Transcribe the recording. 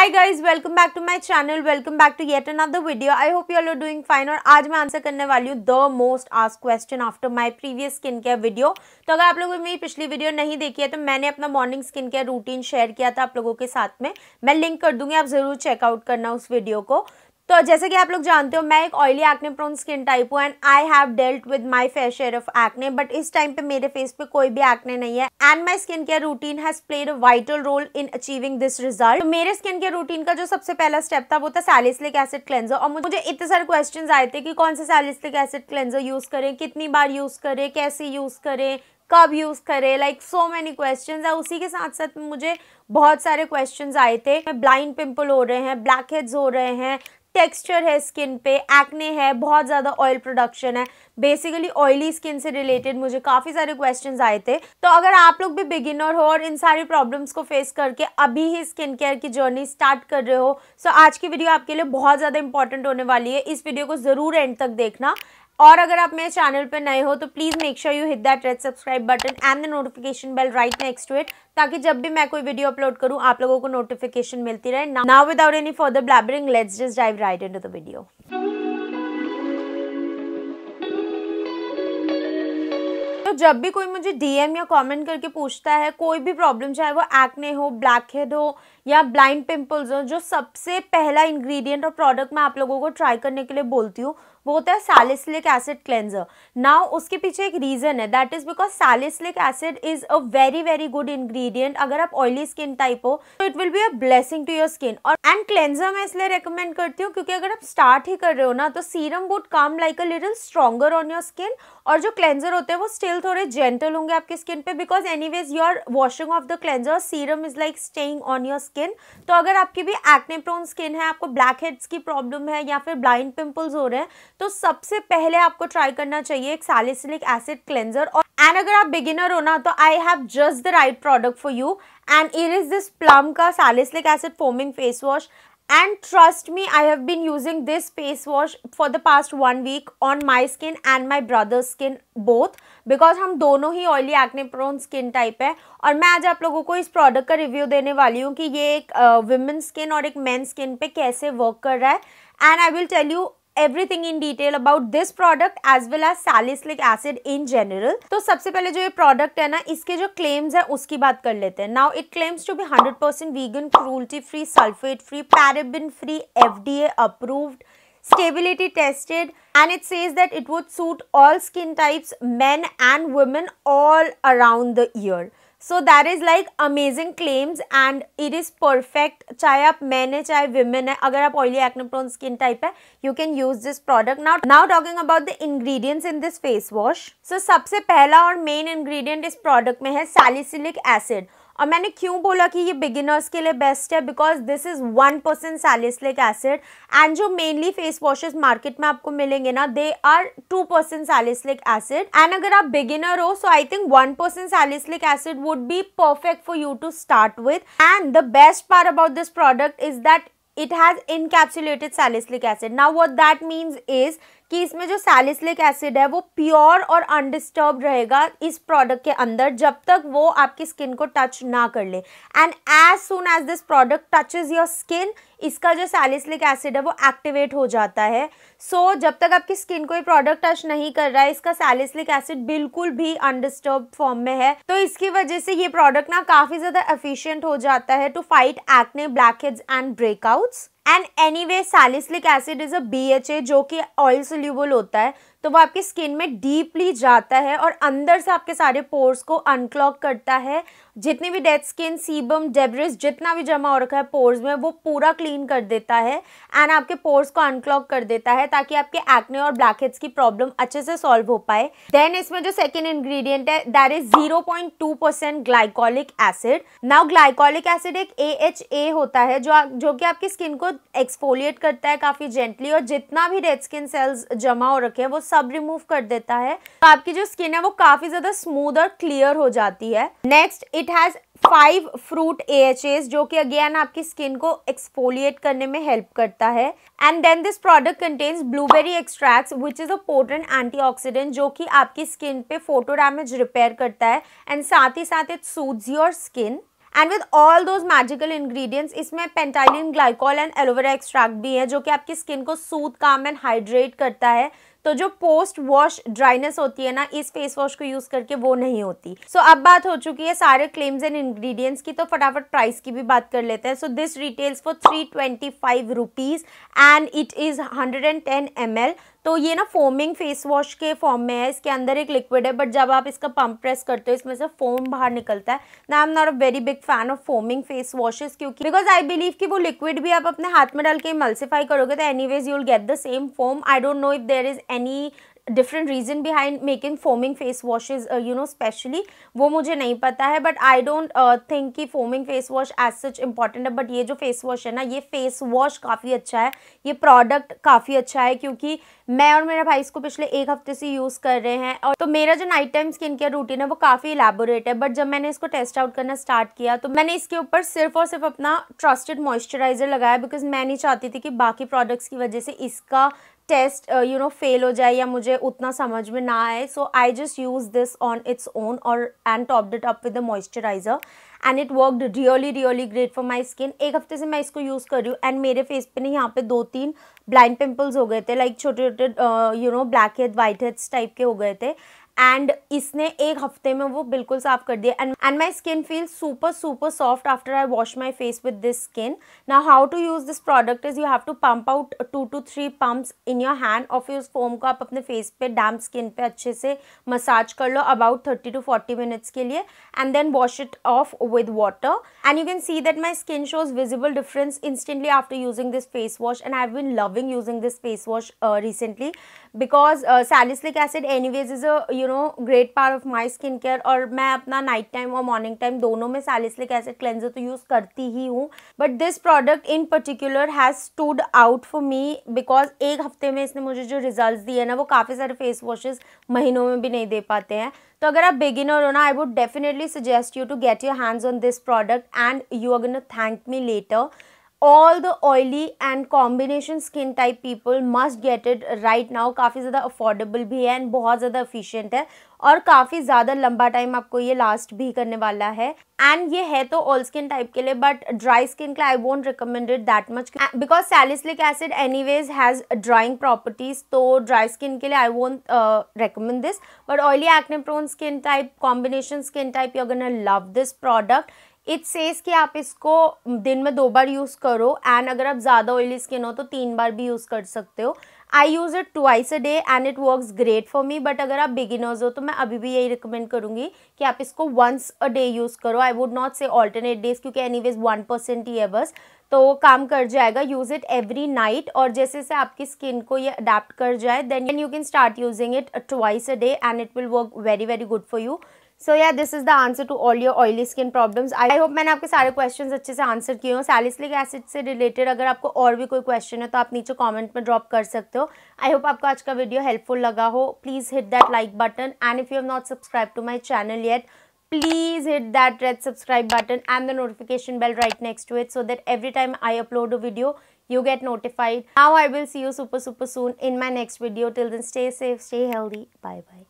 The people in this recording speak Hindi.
Hi guys welcome back to my channel welcome back to yet another video I hope you are doing fine और आज मैं आंसर करने वाली हूँ the most ask question after my previous skin care video तो अगर आप लोगों ने मेरी पिछली वीडियो नहीं देखी है तो मैंने अपना morning skin care routine share किया था आप लोगों के साथ में मैं लिंक कर दूंगी आप जरूर चेकआउट करना उस वीडियो को तो जैसे कि आप लोग जानते हो मैं एक oily acne prone skin type हूँ and I have dealt with my fair share of acne but इस टाइम पे मेरे फेस पे कोई भी एक्ने नहीं है and my skin care routine has played a vital role in achieving this result मेरे स्किन केयर रूटीन का जो सबसे पहला स्टेप था वो था सैलिसलिक एसिड क्लेंजर और मुझे इतने सारे क्वेश्चन आए थे कि कौन सा सैलिसलिक एसिड क्लेंजर यूज करें कितनी बार यूज करें कैसे यूज करें कब यूज़ करें लाइक सो मैनी क्वेश्चन है उसी के साथ साथ मुझे बहुत सारे क्वेश्चन आए थे ब्लाइंड पिम्पल हो रहे हैं ब्लैक हेड्स हो रहे हैं टेक्सचर है स्किन पे एक्ने है बहुत ज़्यादा ऑयल प्रोडक्शन है बेसिकली ऑयली स्किन से रिलेटेड मुझे काफ़ी सारे क्वेश्चन आए थे तो अगर आप लोग भी बिगिनर हो और इन सारी प्रॉब्लम्स को फेस करके अभी ही स्किन केयर की जर्नी स्टार्ट कर रहे हो सो so आज की वीडियो आपके लिए बहुत ज़्यादा इंपॉर्टेंट होने वाली है इस वीडियो को ज़रूर एंड तक देखना और अगर आप मेरे चैनल पर नए हो तो please make sure you hit that red subscribe button and the notification bell right next to it ताकि जब भी मैं कोई वीडियो अपलोड करूँ आप लोगों को नोटिफिकेशन मिलती रहे now without any further blabbering let's just dive right into the video तो जब भी कोई मुझे डीएम या कमेंट करके पूछता है कोई भी प्रॉब्लम चाहे वो एक्ने हो ब्लैक हेड हो या ब्लाइंड पिंपल्स हो जो सबसे पहला इंग्रेडिएंट और प्रोडक्ट मैं आप लोगों को ट्राई करने के लिए बोलती हूँ वो होता है सैलिसलिक एसिड क्लेंजर नाउ उसके पीछे एक रीज़न है that is because salicylic acid is a very very good ingredient अगर आप ऑयली स्किन टाइप हो तो it will be a blessing to your skin और एंड क्लेंजर मैं इसलिए रेकमेंड करती हूँ क्योंकि अगर आप स्टार्ट ही कर रहे हो ना तो serum would come like a little stronger on your skin और जो क्लेंजर होते हैं वो स्टिल थोड़े जेंटल होंगे आपकी स्किन पे because anyways you are washing off the cleanser serum is like staying on your skin तो अगर आपकी भी एक्ने प्रोन स्किन है आपको ब्लैक हेड्स की प्रॉब्लम है या फिर ब्लाइंड पिंपल्स हो रहे हैं तो सबसे पहले आपको ट्राई करना चाहिए एक सैलिसिलिक एसिड क्लेंजर और एंड अगर आप बिगिनर हो ना तो I have just the right product for you and it is this Plum का salicylic acid foaming face wash and trust me I have been using this face wash for the past one week on my skin and my brother's skin both because हम दोनों ही oily acne prone skin type है और मैं आज आप लोगों को इस प्रोडक्ट का रिव्यू देने वाली हूँ कि ये एक वुमेन uh, स्किन और एक मैन स्किन पर कैसे वर्क कर रहा है and I will tell you everything in detail about this product as well as salicylic acid in general. तो सबसे पहले जो ये product है ना इसके जो claims है उसकी बात कर लेते हैं Now it claims to be 100% vegan, cruelty free, sulfate free, paraben free, FDA approved. stability tested and it says that it would suit all skin types men and women all around the year so that is like amazing claims and it is perfect चाहे आप मैन है चाहे वुमेन है अगर आप ऑयली एक्नोप्रोन स्किन टाइप है you can use this product now now talking about the ingredients in this face wash so सबसे पहला और मेन इन्ग्रीडियंट इस प्रोडक्ट में है सैलिसिलिक एसिड और मैंने क्यों बोला कि ये बिगिनर्स के लिए बेस्ट है because this is one percent salicylic acid and जो मेनली फेस वॉशेज मार्केट में आपको मिलेंगे ना they are two percent salicylic acid and अगर आप बिगिनर हो so I think one percent salicylic acid would be perfect for you to start with and the best part about this product is that it has encapsulated salicylic acid now what that means is कि इसमें जो सैलिसलिक एसिड है वो प्योर और अनडिस्टर्ब रहेगा इस प्रोडक्ट के अंदर जब तक वो आपकी स्किन को टच ना कर ले and as soon as this product touches your skin इसका जो सैलिसलिक एसिड है वो एक्टिवेट हो जाता है सो so, जब तक आपकी स्किन को ये प्रोडक्ट टच नहीं कर रहा है इसका सैलिसलिक एसिड बिल्कुल भी अनडिस्टर्ब फॉर्म में है तो इसकी वजह से ये प्रोडक्ट ना काफ़ी ज़्यादा एफिशियंट हो जाता है to fight acne blackheads and breakouts and anyway salicylic acid is a B H A जो कि ऑयल सोल्यूबल होता है तो वो आपकी स्किन में डीपली जाता है और अंदर से आपके सारे पोर्स को अनक्लॉक करता है जितनी भी डेड स्किन सीबम डेब्रिस जितना भी जमा हो रखा है पोर्स में वो पूरा क्लीन कर देता है एंड आपके पोर्स को अनक्लॉक कर देता है ताकि आपके एक्ने और ब्लैकहेड्स की प्रॉब्लम अच्छे से सॉल्व हो पाए देन इसमें जो सेकेंड इन्ग्रीडियंट है that is two percent glycolic acid now glycolic acid एक ए होता है जो जो कि आपकी स्किन को एक्सफोलिएट करता है काफी जेंटली और जितना भी डेड स्किन सेल्स जमा हो रखे हैं वो सब रिमूव कर देता है तो आपकी जो स्किन है वो काफी ज्यादा स्मूद और क्लियर हो जाती है next it has five fruit A जो कि अगेन आपकी स्किन को एक्सफोलिएट करने में हेल्प करता है and then this product contains blueberry extract which is a potent antioxidant जो कि आपकी स्किन पे फोटो डैमेज रिपेयर करता है एंड साथ ही साथ इट सूज your skin and with all those magical ingredients इसमें pentylene glycol and aloe vera extract भी है जो कि आपकी स्किन को सूद काम एंड हाइड्रेट करता है तो जो पोस्ट वॉश ड्राइनेस होती है ना इस फेस वॉश को यूज करके वो नहीं होती सो so, अब बात हो चुकी है सारे क्लेम्स एंड इंग्रेडिएंट्स की तो फटाफट प्राइस की भी बात कर लेते हैं so this retails for three twenty five rupees and it is hundred and ten M L तो ये ना फोमिंग फेस वॉश के फॉर्म में है इसके अंदर एक लिक्विड है बट जब आप इसका पंप प्रेस करते हो इसमें से फोम बाहर निकलता है ना I am not a very big fan of foaming face washes क्योंकि बिकॉज आई बिलीव कि वो लिक्विड भी आप अपने हाथ में डाल के इमल्सिफाई करोगे तो anyways you get the same foam I don't know if there is any different reason behind making foaming face uh, you know especially वो मुझे नहीं पता है बट आई डोंट थिंक कि foaming face wash as such important है बट ये जो फेस वॉश है ना ये फेस वॉश काफ़ी अच्छा है ये प्रोडक्ट काफ़ी अच्छा है क्योंकि मैं और मेरा भाई इसको पिछले एक हफ्ते से यूज़ कर रहे हैं और तो मेरा जो night time skin care routine है वो काफ़ी इलेबोरेट है बट जब मैंने इसको टेस्ट आउट करना स्टार्ट किया तो मैंने इसके ऊपर सिर्फ और सिर्फ अपना ट्रस्टेड मॉइस्चराइजर लगाया बिकॉज मैं नहीं चाहती थी कि बाकी प्रोडक्ट्स की वजह से इसका टेस्ट यू नो फेल हो जाए या मुझे उतना समझ में ना आए so I just use this on its own और and top it up with the moisturiser and it worked really really great for my skin एक हफ्ते से मैं इसको यूज़ कर रही हूँ एंड मेरे फेस पे नहीं यहाँ पे दो तीन ब्लाइंड पिम्पल्स हो गए थे लाइक छोटे छोटे you know black head white heads type के हो गए थे एंड इसने एक हफ्ते में वो बिल्कुल साफ कर दिया and and my skin feel super super soft after I wash my face with this skin ना how to use this product is you have to pump out two two three pumps in your hand और फिर उस फोम को आप अपने फेस पे डैम्प स्किन पे अच्छे से मसाज कर लो about thirty to forty minutes के लिए and then wash it off with water and you can see that my skin shows visible difference instantly after using this face wash and I win been loving using this face wash recently because salicylic acid anyways is a you know great part of my skin care और मैं अपना नाइट टाइम और मॉर्निंग टाइम दोनों में सैलिसलिक एसिड क्लेंजर तो यूज़ करती ही हूँ but this product in particular has stood out for me because एक हफ्ते में इसने मुझे जो रिजल्ट दिए ना वो काफ़ी सारे फेस वॉशेज़ महीनों में भी नहीं दे पाते हैं तो अगर आप बिगिनर हो ना I would definitely suggest you to get your hands on this product and you अगर thank me later all the oily and combination skin type people must get it right now काफ़ी ज़्यादा अफोर्डेबल भी है एंड बहुत ज़्यादा एफिशिएंट है और काफ़ी ज़्यादा लंबा टाइम आपको ये लास्ट भी करने वाला है एंड ये है तो ऑल स्किन टाइप के लिए बट ड्राई स्किन के लिए I won't recommend it that much because salicylic acid anyways has drying properties तो ड्राई स्किन के लिए I won't recommend this but oily acne prone skin type combination skin type you're gonna love this product it says कि आप इसको दिन में दो बार यूज़ करो एंड अगर आप ज़्यादा ऑयली स्किन हो तो तीन बार भी यूज़ कर सकते हो I use it twice a day and it work great for me but अगर आप बिगिनर्स हो तो मैं अभी भी यही रिकमेंड करूँगी कि आप इसको वंस अ डे यूज़ करो I would not say alternate days क्योंकि एनी वेज वन परसेंट ही है बस तो काम कर जाएगा यूज़ इट एवरी नाइट और जैसे जैसे आपकी स्किन को ये अडेप्ट कर जाए then you can start using it twice a day and it will work very very good for you so yeah this is the answer to all your oily skin problems I hope मैंने आपके सारे क्वेश्चन अच्छे से आंसर किए हों सैलिसिक एसिड से रिलेटेड अगर आपको और भी कोई क्वेश्चन है तो आप नीचे कॉमेंट में ड्रॉप कर सकते हो आई होप आपको आज का वीडियो हेल्पफुल लगा हो please hit that like button and if you have not subscribe to my channel yet please hit that red subscribe button and the notification bell right next to it so that every time I upload a video you get notified now I will see you super super soon in my next video till then stay safe stay healthy bye bye